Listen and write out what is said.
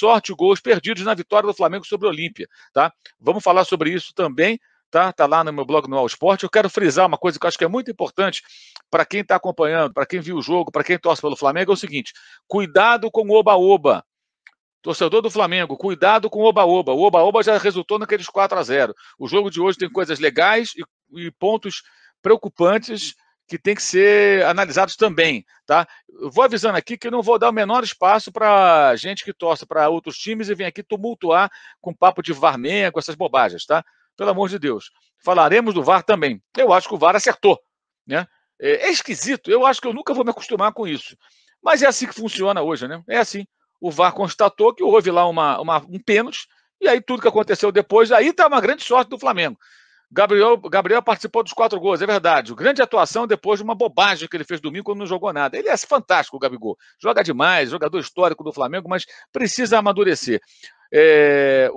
sorte, gols perdidos na vitória do Flamengo sobre o Olímpia, tá? Vamos falar sobre isso também, tá? Tá lá no meu blog no All Sport. Eu quero frisar uma coisa que eu acho que é muito importante para quem está acompanhando, para quem viu o jogo, para quem torce pelo Flamengo, é o seguinte: cuidado com o oba-oba. Torcedor do Flamengo, cuidado com o oba-oba. O oba-oba já resultou naqueles 4 a 0 O jogo de hoje tem coisas legais e, e pontos preocupantes que tem que ser analisados também, tá? Eu vou avisando aqui que eu não vou dar o menor espaço para gente que torce para outros times e vem aqui tumultuar com papo de varmenha, com essas bobagens, tá? Pelo amor de Deus. Falaremos do VAR também. Eu acho que o VAR acertou, né? É, é esquisito, eu acho que eu nunca vou me acostumar com isso. Mas é assim que funciona hoje, né? É assim. O VAR constatou que houve lá uma, uma um pênalti, e aí tudo que aconteceu depois, aí tá uma grande sorte do Flamengo. Gabriel, Gabriel participou dos quatro gols, é verdade. Grande atuação depois de uma bobagem que ele fez domingo quando não jogou nada. Ele é fantástico, o Gabigol. Joga demais, jogador histórico do Flamengo, mas precisa amadurecer. É,